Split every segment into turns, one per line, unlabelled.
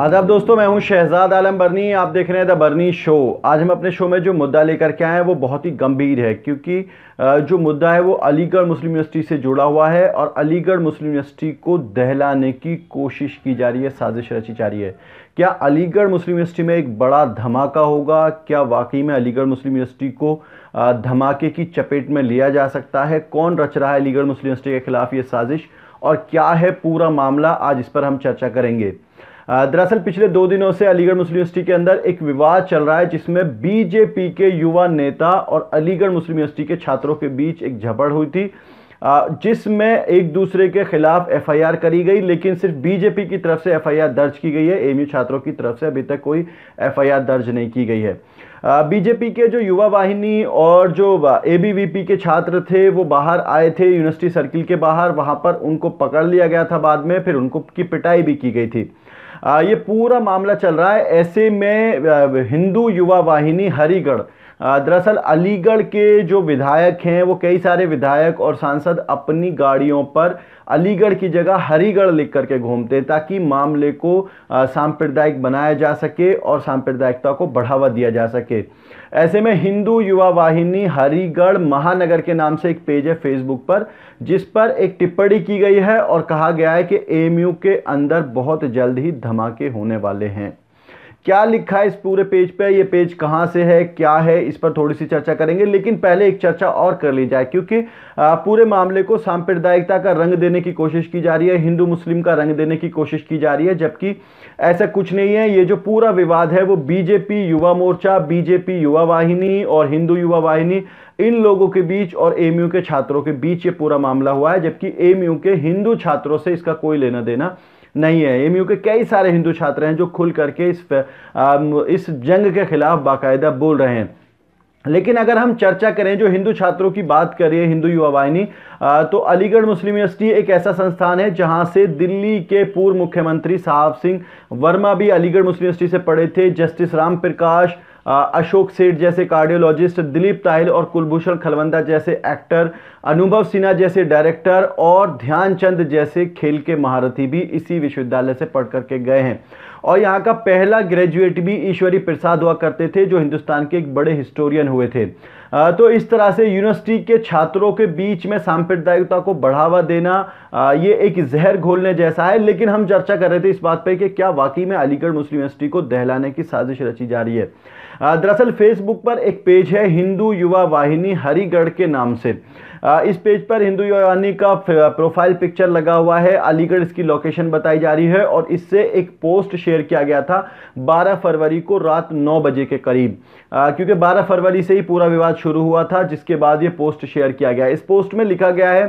आदाब दोस्तों मैं हूं शहजाद आलम बर्नी आप देख रहे हैं द बर्नी शो आज हम अपने शो में जो मुद्दा लेकर के आए हैं वो बहुत ही गंभीर है क्योंकि जो मुद्दा है वो अलीगढ़ मुस्लिम यूनिवर्सिटी से जुड़ा हुआ है और अलीगढ़ मुस्लिम यूनिवर्सिटी को दहलाने की कोशिश की जा रही है साजिश रची जा रही है क्या अलीगढ़ मुस्लिम यूनिवर्सिटी में एक बड़ा धमाका होगा क्या वाकई में अलीगढ़ मुस्लिम यूनिवर्सिटी को धमाके की चपेट में लिया जा सकता है कौन रच रहा है अलीगढ़ मुस्लिम यूनिवर्सिटी के खिलाफ ये साजिश और क्या है पूरा मामला आज इस पर हम चर्चा करेंगे दरअसल पिछले दो दिनों से अलीगढ़ मुस्लिम यूनिवर्सिटी के अंदर एक विवाद चल रहा है जिसमें बीजेपी के युवा नेता और अलीगढ़ मुस्लिम यूनिवर्सिटी के छात्रों के बीच एक झपड़ हुई थी जिसमें एक दूसरे के खिलाफ एफआईआर करी गई लेकिन सिर्फ बीजेपी की तरफ से एफआईआर दर्ज की गई है एमयू छात्रों की तरफ से अभी तक कोई एफआईआर दर्ज नहीं की गई है बीजेपी के जो युवा वाहिनी और जो एबीवीपी के छात्र थे वो बाहर आए थे यूनिवर्सिटी सर्किल के बाहर वहाँ पर उनको पकड़ लिया गया था बाद में फिर उनको की पिटाई भी की गई थी ये पूरा मामला चल रहा है ऐसे में हिंदू युवा वाहिनी हरिगढ़ दरअसल अलीगढ़ के जो विधायक हैं वो कई सारे विधायक और सांसद अपनी गाड़ियों पर अलीगढ़ की जगह हरीगढ़ लिख करके घूमते ताकि मामले को सांप्रदायिक बनाया जा सके और सांप्रदायिकता को बढ़ावा दिया जा सके ऐसे में हिंदू युवा वाहिनी हरीगढ़ महानगर के नाम से एक पेज है फेसबुक पर जिस पर एक टिप्पणी की गई है और कहा गया है कि एमयू के अंदर बहुत जल्द ही धमाके होने वाले हैं क्या लिखा है इस पूरे पेज पे ये पेज कहाँ से है क्या है इस पर थोड़ी सी चर्चा करेंगे लेकिन पहले एक चर्चा और कर ली जाए क्योंकि पूरे मामले को सांप्रदायिकता का रंग देने की कोशिश की जा रही है हिंदू मुस्लिम का रंग देने की कोशिश की जा रही है जबकि ऐसा कुछ नहीं है ये जो पूरा विवाद है वो बीजेपी युवा मोर्चा बीजेपी युवा वाहिनी और हिंदू युवा वाहिनी इन लोगों के बीच और एम के छात्रों के बीच ये पूरा मामला हुआ है जबकि एम के हिंदू छात्रों से इसका कोई लेना देना नहीं है एम के कई सारे हिंदू छात्र हैं जो खुल करके इस इस जंग के खिलाफ बाकायदा बोल रहे हैं लेकिन अगर हम चर्चा करें जो हिंदू छात्रों की बात करिए हिंदू युवा वाहिनी तो अलीगढ़ मुस्लिम यूनिवर्सिटी एक ऐसा संस्थान है जहां से दिल्ली के पूर्व मुख्यमंत्री साहब सिंह वर्मा भी अलीगढ़ मुस्लिम यूनिवर्सिटी से पढ़े थे जस्टिस राम प्रकाश अशोक सेठ जैसे कार्डियोलॉजिस्ट दिलीप ताहिल और कुलभूषण खलवंदा जैसे एक्टर अनुभव सिन्हा जैसे डायरेक्टर और ध्यानचंद जैसे खेल के महारथी भी इसी विश्वविद्यालय से पढ़ करके गए हैं और यहाँ का पहला ग्रेजुएट भी ईश्वरी प्रसाद हुआ करते थे जो हिंदुस्तान के एक बड़े हिस्टोरियन हुए थे तो इस तरह से यूनिवर्सिटी के छात्रों के बीच में सांप्रदायिकता को बढ़ावा देना ये एक जहर घोलने जैसा है लेकिन हम चर्चा कर रहे थे इस बात पर कि क्या वाकई में अलीगढ़ मुस्लिम यूनिवर्सिटी को दहलाने की साजिश रची जा रही है दरअसल फेसबुक पर एक पेज है हिंदू युवा वाहिनी हरिगढ़ के नाम से इस पेज पर हिंदू यूरानी का प्रोफाइल पिक्चर लगा हुआ है अलीगढ़ इसकी लोकेशन बताई जा रही है और इससे एक पोस्ट शेयर किया गया था 12 फरवरी को रात 9 बजे के करीब क्योंकि 12 फरवरी से ही पूरा विवाद शुरू हुआ था जिसके बाद ये पोस्ट शेयर किया गया इस पोस्ट में लिखा गया है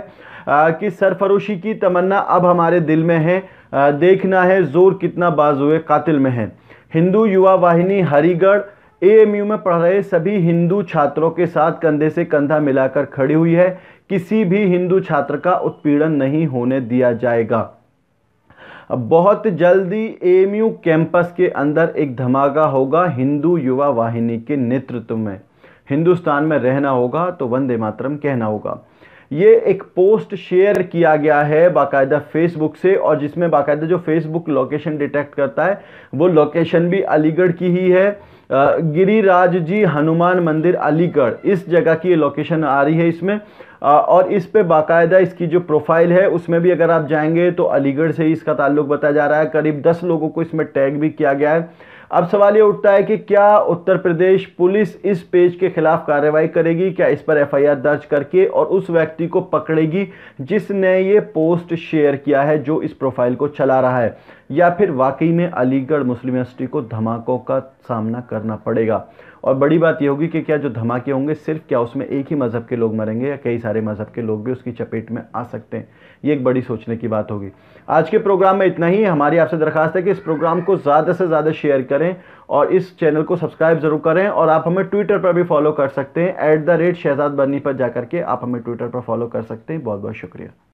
आ, कि सरफरोशी की तमन्ना अब हमारे दिल में है आ, देखना है जोर कितना बाजुए कातिल में है हिंदू युवा वाहिनी हरिगढ़ एएमयू में पढ़ रहे सभी हिंदू छात्रों के साथ कंधे से कंधा मिलाकर खड़ी हुई है किसी भी हिंदू छात्र का उत्पीड़न नहीं होने दिया जाएगा बहुत जल्दी एएमयू कैंपस के अंदर एक धमाका होगा हिंदू युवा वाहिनी के नेतृत्व में हिंदुस्तान में रहना होगा तो वंदे मातरम कहना होगा ये एक पोस्ट शेयर किया गया है बाकायदा फेसबुक से और जिसमें बाकायदा जो फेसबुक लोकेशन डिटेक्ट करता है वो लोकेशन भी अलीगढ़ की ही है गिरिराज जी हनुमान मंदिर अलीगढ़ इस जगह की ये लोकेशन आ रही है इसमें और इस पे बाकायदा इसकी जो प्रोफाइल है उसमें भी अगर आप जाएंगे तो अलीगढ़ से ही इसका ताल्लुक बताया जा रहा है करीब दस लोगों को इसमें टैग भी किया गया है अब सवाल ये उठता है कि क्या उत्तर प्रदेश पुलिस इस पेज के खिलाफ कार्रवाई करेगी क्या इस पर एफआईआर दर्ज करके और उस व्यक्ति को पकड़ेगी जिसने ये पोस्ट शेयर किया है जो इस प्रोफाइल को चला रहा है या फिर वाकई में अलीगढ़ मुस्लिम यूनिवर्सिटी को धमाकों का सामना करना पड़ेगा और बड़ी बात यह होगी कि क्या जो धमाके होंगे सिर्फ क्या उसमें एक ही मज़हब के लोग मरेंगे या कई सारे मज़हब के लोग भी उसकी चपेट में आ सकते हैं ये एक बड़ी सोचने की बात होगी आज के प्रोग्राम में इतना ही हमारी आपसे दरखास्त है कि इस प्रोग्राम को ज़्यादा से ज़्यादा शेयर करें और इस चैनल को सब्सक्राइब ज़रूर करें और आप हमें ट्विटर पर भी फॉलो कर सकते हैं ऐट द रेट शहजाद बनी पर जा के आप हमें ट्विटर पर फॉलो कर सकते हैं बहुत बहुत शुक्रिया